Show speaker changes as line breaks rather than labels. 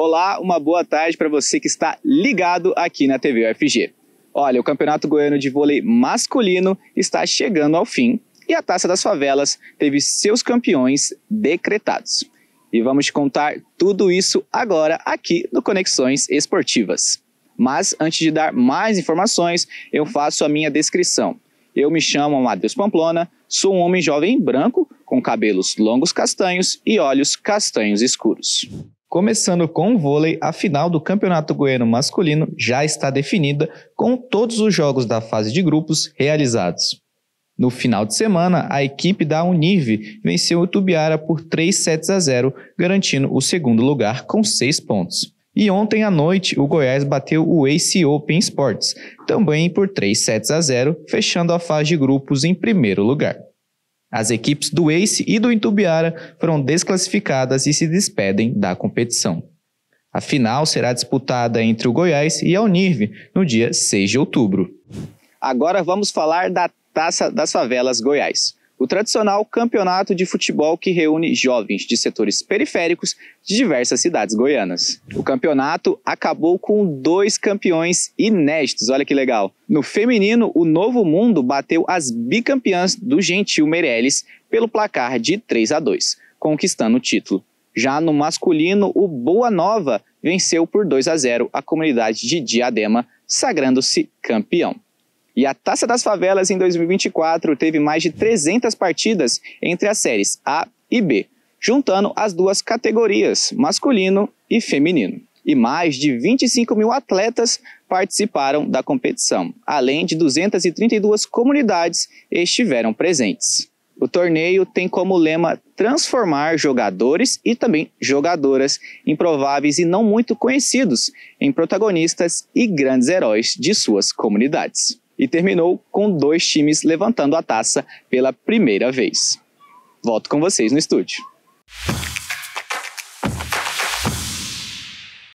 Olá, uma boa tarde para você que está ligado aqui na TV UFG. Olha, o Campeonato Goiano de Vôlei Masculino está chegando ao fim e a Taça das Favelas teve seus campeões decretados. E vamos te contar tudo isso agora aqui no Conexões Esportivas. Mas antes de dar mais informações, eu faço a minha descrição. Eu me chamo Matheus Pamplona, sou um homem jovem branco com cabelos longos castanhos e olhos castanhos escuros. Começando com o vôlei, a final do Campeonato Goiano Masculino já está definida com todos os jogos da fase de grupos realizados. No final de semana, a equipe da Unive venceu o Tubiara por 3 sets a 0, garantindo o segundo lugar com 6 pontos. E ontem à noite, o Goiás bateu o Ace Open Sports, também por 3 sets a 0, fechando a fase de grupos em primeiro lugar. As equipes do Ace e do Intubiara foram desclassificadas e se despedem da competição. A final será disputada entre o Goiás e a Unirv no dia 6 de outubro. Agora vamos falar da Taça das Favelas Goiás o tradicional campeonato de futebol que reúne jovens de setores periféricos de diversas cidades goianas. O campeonato acabou com dois campeões inéditos, olha que legal. No feminino, o Novo Mundo bateu as bicampeãs do Gentil Meirelles pelo placar de 3 a 2, conquistando o título. Já no masculino, o Boa Nova venceu por 2 a 0 a comunidade de Diadema, sagrando-se campeão. E a Taça das Favelas em 2024 teve mais de 300 partidas entre as séries A e B, juntando as duas categorias, masculino e feminino. E mais de 25 mil atletas participaram da competição, além de 232 comunidades estiveram presentes. O torneio tem como lema transformar jogadores e também jogadoras improváveis e não muito conhecidos em protagonistas e grandes heróis de suas comunidades e terminou com dois times levantando a taça pela primeira vez. Volto com vocês no estúdio.